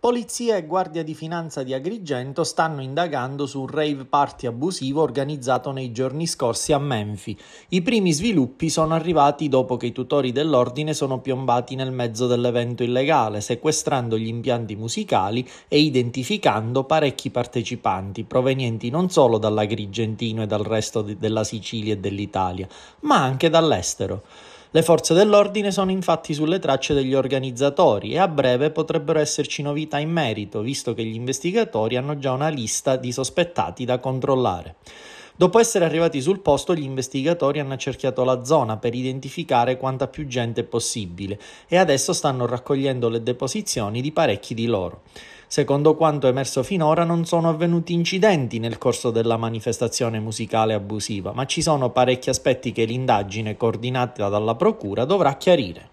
Polizia e Guardia di Finanza di Agrigento stanno indagando su un rave party abusivo organizzato nei giorni scorsi a Menfi. I primi sviluppi sono arrivati dopo che i tutori dell'ordine sono piombati nel mezzo dell'evento illegale, sequestrando gli impianti musicali e identificando parecchi partecipanti, provenienti non solo dall'Agrigentino e dal resto de- della Sicilia e dell'Italia, ma anche dall'estero. Le forze dell'ordine sono infatti sulle tracce degli organizzatori e a breve potrebbero esserci novità in merito, visto che gli investigatori hanno già una lista di sospettati da controllare. Dopo essere arrivati sul posto, gli investigatori hanno cerchiato la zona per identificare quanta più gente possibile e adesso stanno raccogliendo le deposizioni di parecchi di loro. Secondo quanto emerso finora non sono avvenuti incidenti nel corso della manifestazione musicale abusiva, ma ci sono parecchi aspetti che l'indagine coordinata dalla Procura dovrà chiarire.